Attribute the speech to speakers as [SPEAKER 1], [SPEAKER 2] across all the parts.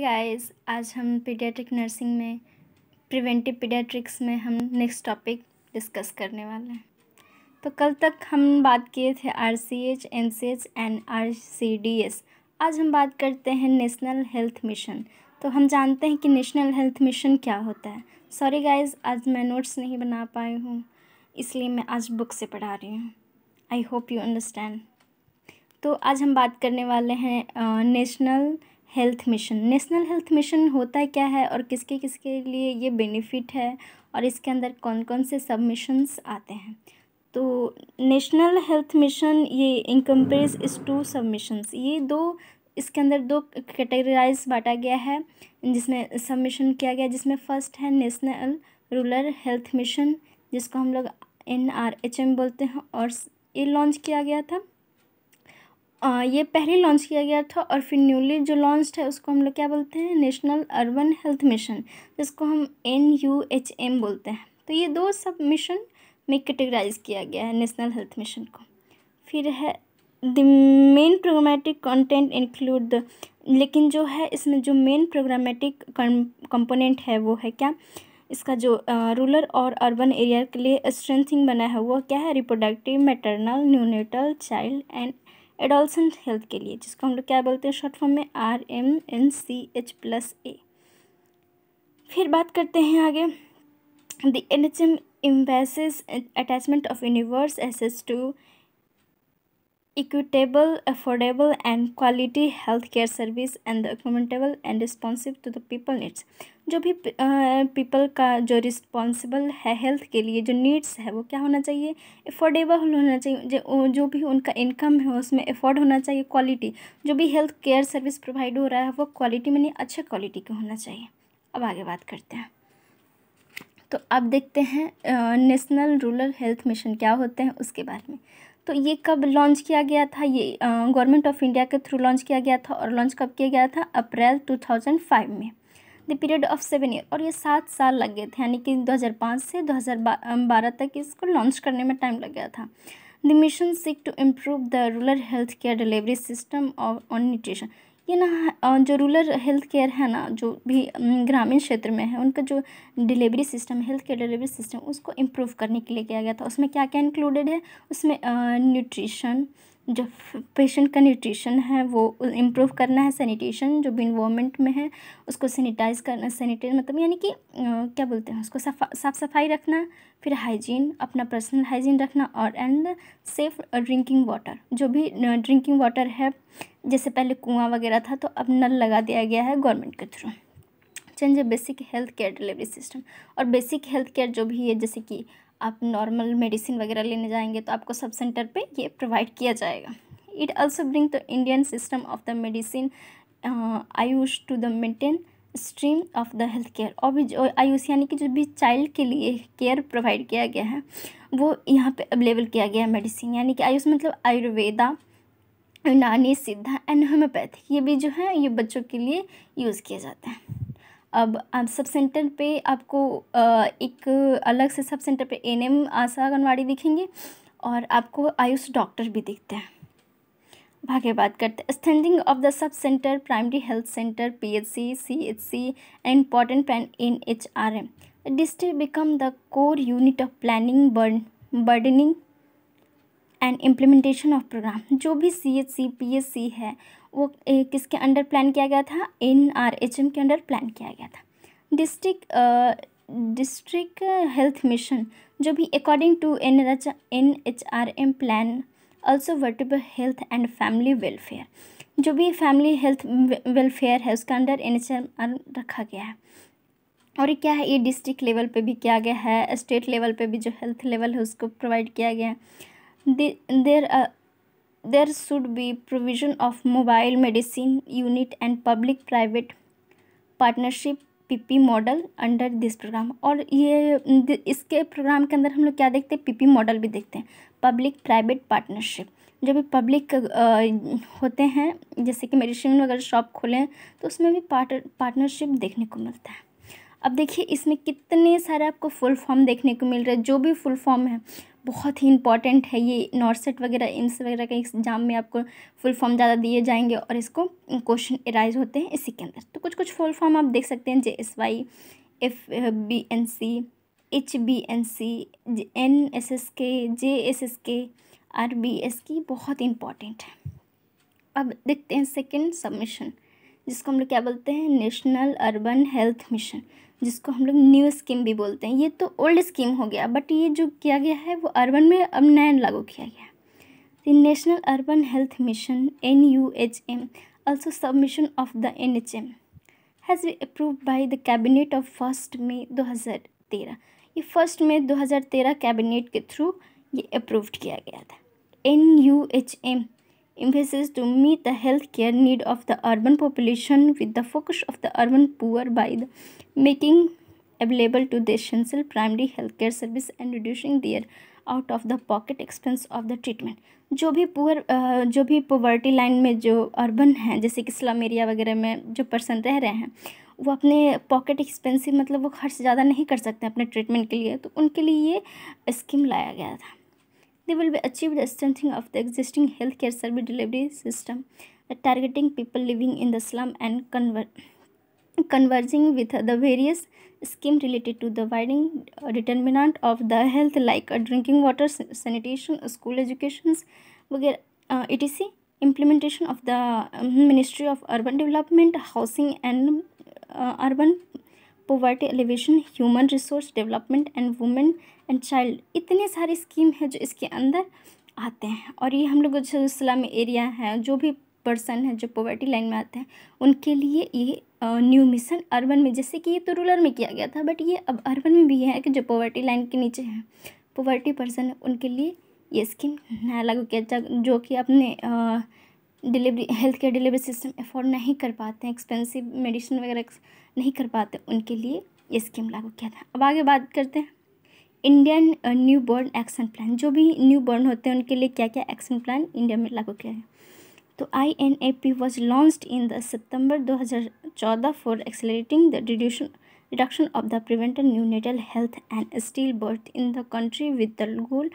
[SPEAKER 1] Guys आज हम paediatric nursing में प्रिवेंटिव पीडियाट्रिक्स में हम नेक्स्ट टॉपिक डिस्कस करने वाले हैं तो कल तक हम बात किए थे R C H N C H and R C D S आज हम बात करते हैं नेशनल हेल्थ मिशन तो हम जानते हैं कि नेशनल हेल्थ मिशन क्या होता है सॉरी गाइस आज मैं नोट्स नहीं बना पाई हूँ इसलिए मैं आज बुक से पढ़ा रही हूँ आई होप यू अंडरस्टैंड तो आज हम बात करने वाले हैं national uh, health mission national health mission होता क्या है और किसके किसके लिए ये बेनिफिट है और इसके अंदर कौन कौन से सब मिशन्स आते हैं तो नेशनल हेल्थ मिशन ये इनकम्पेज इस टू सब मिशन ये दो इसके अंदर दो कैटेगराइज बांटा गया है जिसमें सब मिशन किया गया जिसमें फर्स्ट है नेशनल रूरल हेल्थ मिशन जिसको हम लोग एन आर एच एम बोलते हैं और ये लॉन्च किया गया था ये पहले लॉन्च किया गया था और फिर न्यूली जो लॉन्च है उसको हम लोग क्या बोलते हैं नेशनल अर्बन हेल्थ मिशन जिसको हम एन यू एच एम बोलते हैं तो ये दो सब मिशन में कैटेगराइज किया गया है नेशनल हेल्थ मिशन को फिर है the main programmatic content include the लेकिन जो है इसमें जो मेन प्रोग्रामेटिक कंपोनेंट है वो है क्या इसका जो रूरल और अर्बन एरिया के लिए स्ट्रेंथिंग बना है वो क्या है reproductive maternal neonatal child and adolescent health के लिए जिसको हम लोग क्या बोलते हैं शॉर्ट फॉर्म में R M N C H plus A फिर बात करते हैं आगे the N H M emphasis attachment of universe access to equitable, affordable and quality healthcare service and accountable and responsive to the people needs जो भी people का जो responsible है हेल्थ के लिए जो नीड्स है वो क्या होना चाहिए अफोर्डेबल होना चाहिए जो जो भी उनका इनकम है उसमें अफोर्ड होना चाहिए क्वालिटी जो भी हेल्थ केयर सर्विस प्रोवाइड हो रहा है वो क्वालिटी नहीं अच्छा क्वालिटी का होना चाहिए अब आगे बात करते हैं तो अब देखते हैं नेशनल रूरल हेल्थ मिशन क्या होते हैं उसके बारे में तो ये कब लॉन्च किया गया था ये गवर्नमेंट ऑफ इंडिया के थ्रू लॉन्च किया गया था और लॉन्च कब किया गया था अप्रैल 2005 में the period of seven year और ये सात साल लग गए थे यानी कि 2005 से 2012 तक इसको लॉन्च करने में टाइम लग गया था the mission seek to improve the rural health care delivery system on nutrition ये ना जो रूरल हेल्थ केयर है ना जो भी ग्रामीण क्षेत्र में है उनका जो delivery system health care delivery system उसको इम्प्रूव करने के लिए किया गया था उसमें क्या क्या इंक्लूडेड है उसमें न्यूट्रिशन जो पेशेंट का न्यूट्रिशन है वो इम्प्रूव करना है सैनिटेशन जो भी इन्वॉर्मेंट में है उसको सैनिटाइज करना सैनिटाइज मतलब यानी कि क्या बोलते हैं उसको सफा साफ़ सफाई रखना फिर हाइजीन अपना पर्सनल हाइजीन रखना और एंड सेफ ड्रिंकिंग वाटर जो भी ड्रिंकिंग वाटर है जैसे पहले कुआं वगैरह था तो अब नल लगा दिया गया है गवर्नमेंट के through change basic health care delivery system और बेसिक हेल्थ केयर जो भी है जैसे कि आप नॉर्मल मेडिसिन वगैरह लेने जाएंगे तो आपको सब सेंटर पे ये प्रोवाइड किया जाएगा it also bring the Indian system of the medicine AYUSH to the mainstream of the health care और भी जो आयुष यानी कि जो भी चाइल्ड के लिए केयर प्रोवाइड किया गया है वो यहाँ पे अवेलेबल किया गया है मेडिसिन यानी कि आयुष मतलब आयुर्वेदा यूनानी सिद्धा एंड होम्योपैथिक ये भी जो है ये बच्चों के लिए यूज़ किए जाते हैं अब आप सब सेंटर पे आपको एक अलग से सब सेंटर पे एन एम आशा आंगनवाड़ी दिखेंगे और आपको आयुष डॉक्टर भी दिखते हैं भाग्य बात करते हैं standing of the sub center primary health center P H C C H C and important plan in H R M become the core unit of planning burn burdening and implementation of program जो भी C H C P H C है वो किसके under plan किया गया था N R H M के under plan किया गया था डिस्ट्रिक्ट डिस्ट्रिक्ट हेल्थ मिशन जो भी according to N H N H R M plan also vertical health and family welfare जो भी फैमिली हेल्थ वेलफेयर है उसका under N H M R रखा गया है और क्या है ये डिस्ट्रिक्ट लेवल पे भी किया गया है स्टेट लेवल पे भी जो हेल्थ लेवल है उसको प्रोवाइड किया गया है there there should be provision of mobile medicine unit and public private partnership PP model under this program और ये इसके प्रोग्राम के अंदर हम लोग क्या देखते हैं पीपी मॉडल भी देखते हैं पब्लिक प्राइवेट पार्टनरशिप जब भी पब्लिक होते हैं जैसे कि मेडिसिन वगैरह शॉप खोलें तो उसमें भी पार्ट पार्टनरशिप देखने को मिलता है अब देखिए इसमें कितने सारे आपको फुल फॉर्म देखने को मिल रहे हैं जो भी फुल फॉर्म है बहुत ही इंपॉर्टेंट है ये नॉर्सेट वगैरह एम्स वगैरह के एग्ज़ाम में आपको फुल फॉर्म ज़्यादा दिए जाएंगे और इसको क्वेश्चन एराइज होते हैं इसी के अंदर तो कुछ कुछ फुल फॉर्म आप देख सकते हैं J S Y F B N C H B N C N S S K J S S K R B S की बहुत इंपॉर्टेंट है अब देखते हैं सेकेंड सबमिशन जिसको हम लोग क्या बोलते हैं नेशनल अर्बन हेल्थ मिशन जिसको हम लोग न्यू स्कीम भी बोलते हैं ये तो ओल्ड स्कीम हो गया बट ये जो किया गया है वो अर्बन में अब नया लागू किया गया है national urban health mission N U H M of the N H M has be approve by the cabinet of first May दो हज़ार तेरह ये फर्स्ट मई तेरह कैबिनेट के थ्रू ये अप्रूव्ड किया गया था N U H M emphasis to meet the health care need of the urban population with the focus of the urban poor by the making available to the essential primary care service and reducing their out of the pocket expense of the treatment जो भी poor जो भी poverty line में जो urban हैं जैसे कि slum area वगैरह में जो पर्सन रह रहे हैं वो अपने पॉकेट एक्सपेंसिव मतलब वो खर्च ज़्यादा नहीं कर सकते अपने ट्रीटमेंट के लिए तो उनके लिए ये स्कीम लाया गया था they will be achieve the strengthening of the existing health care service delivery system targeting people living in the slum and convert converging with the various scheme related to the widening determinant of the health like drinking water sanitation school educations वगैरह it इसी implementation of the ministry of urban development housing and uh, urban poverty alleviation human resource development and women and child इतने सारे scheme हैं जो इसके अंदर आते हैं और ये हम लोग जो स्लम एरिया हैं जो भी पर्सन है जो पॉवर्टी लाइन में आते हैं उनके लिए ये न्यू मिशन अर्बन में जैसे कि ये तो रूरल में किया गया था बट ये अब अर्बन में भी है कि जो पॉवर्टी लाइन के नीचे हैं पॉवर्टी पर्सन उनके लिए ये स्कीम नया लागू किया जा जो कि अपने delivery health care delivery system afford नहीं कर पाते हैं एक्सपेंसिव मेडिसिन वगैरह नहीं कर पाते उनके लिए ये स्कीम लागू किया था अब आगे बात करते हैं Indian newborn action plan जो भी न्यू बॉर्न होते हैं उनके लिए क्या क्या एक्शन प्लान इंडिया में लागू किया है तो INAP was launched in the September 2014 for accelerating the reduction reduction of the preventable neonatal health and stillbirth in the country with the goal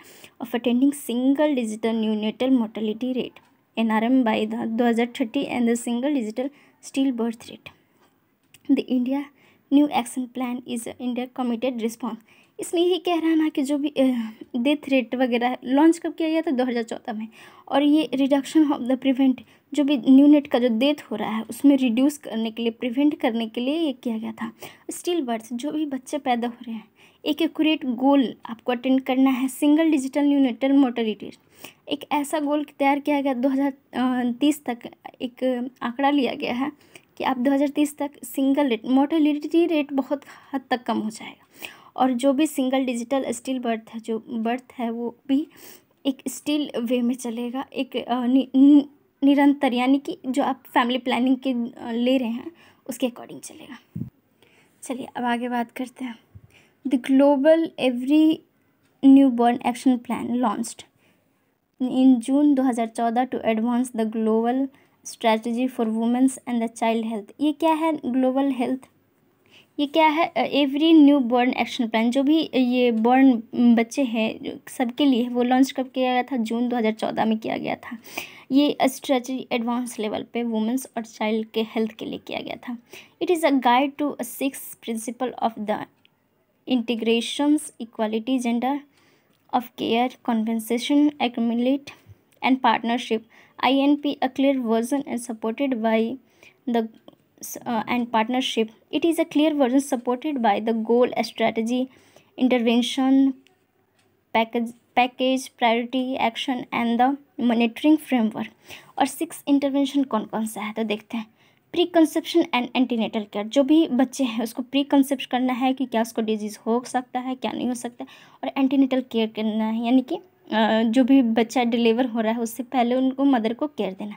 [SPEAKER 1] of attaining single digit neonatal mortality rate NRM by the 2030 and the single digital stillbirth rate. The India New Action Plan is an India committed response इसमें यही कह रहा ना कि जो भी death rate वगैरह launch कब किया गया था 2014 में और ये रिडक्शन ऑफ द प्रिवेंट जो भी न्यू नेट का जो डेथ हो रहा है उसमें रिड्यूस करने के लिए प्रिवेंट करने के लिए ये किया गया था स्टिल बर्थ जो भी बच्चे पैदा हो रहे हैं एक एकट गोल आपको अटेंड करना है सिंगल डिजिटल न्यूनेटल मोटलिटी एक ऐसा गोल तैयार किया गया 2030 तक एक आंकड़ा लिया गया है कि आप 2030 तक सिंगल रेट मोटलिटी रेट बहुत हद तक कम हो जाएगा और जो भी सिंगल डिजिटल स्टील बर्थ है जो बर्थ है वो भी एक स्टील वे में चलेगा एक नि, निरंतर यानी कि जो आप फैमिली प्लानिंग के ले रहे हैं उसके अकॉर्डिंग चलेगा चलिए अब आगे बात करते हैं the global every newborn action plan launched in June 2014 to advance the global strategy for women's and the child health ये क्या है ग्लोबल हेल्थ ये क्या है every newborn action plan जो भी ये बॉर्न बच्चे हैं सबके लिए वो लॉन्च कब किया गया था जून 2014 में किया गया था ये स्ट्रेटजी एडवांस लेवल पे वुमेंस और चाइल्ड के हेल्थ के लिए किया गया था it is a guide to six principle of the integration equality gender of conversation care, and partnership I N P a clear version and supported by the Uh, and partnership. It is a clear version supported by the goal, strategy, intervention, package, package priority, action and the monitoring framework. और six intervention कौन कौन सा है तो देखते हैं preconception and antenatal care जो भी बच्चे हैं उसको प्री कंसेप्ट करना है कि क्या उसको डिजीज़ हो सकता है क्या नहीं हो सकता और एंटीनेटल केयर करना है यानी कि जो भी बच्चा डिलीवर हो रहा है उससे पहले उनको मदर को केयर देना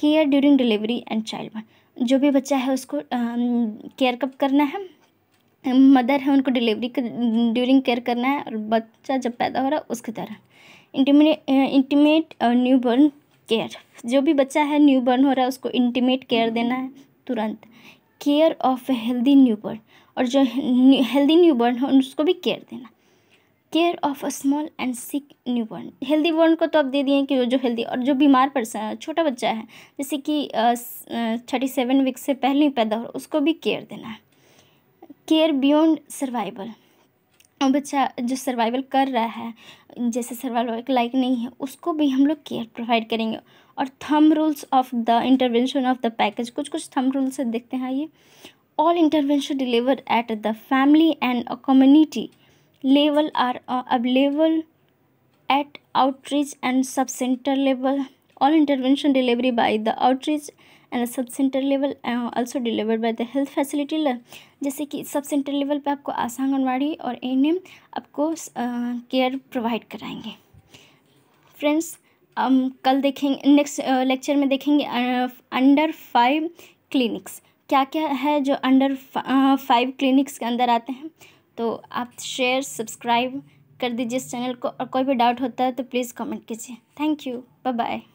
[SPEAKER 1] care during delivery and childbirth जो भी बच्चा है उसको केयर कब करना है मदर है उनको डिलीवरी ड्यूरिंग केयर करना है और बच्चा जब पैदा हो रहा है उसके तरह इंटीमेट इंटीमेट और न्यू बर्न केयर जो भी बच्चा है न्यू बर्न हो रहा है उसको इंटीमेट केयर देना है तुरंत care of healthy newborn और जो हेल्दी न्यू बर्न है उसको भी केयर देना care of a small and sick newborn healthy born को तो आप दे दिए कि जो हेल्दी और जो बीमार पर्सन छोटा बच्चा है जैसे कि थर्टी सेवन वीक से पहले ही पैदा हो उसको भी केयर देना है केयर बियॉन्ड सर्वाइवल बच्चा जो सर्वाइवल कर रहा है जैसे सर्वाइवल लाइक नहीं है उसको भी हम लोग केयर प्रोवाइड करेंगे और thumb rules of the intervention of the package कुछ कुछ थम रूल्स देखते हैं ये all intervention deliver at the family and a community level are uh, at outreach and sub center level all intervention delivery by the outreach and sub center level also delivered by the health facility जैसे कि सब center level पे आपको आशा आंगनबाड़ी और N M आपको care provide कराएंगे friends हम कल देखेंगे नेक्स्ट लेक्चर में देखेंगे अंडर फाइव क्लिनिक्स क्या क्या है जो अंडर फाइव क्लिनिक्स के अंदर आते हैं तो आप शेयर सब्सक्राइब कर दीजिए इस चैनल को और कोई भी डाउट होता है तो प्लीज़ कमेंट कीजिए थैंक यू बाय बाय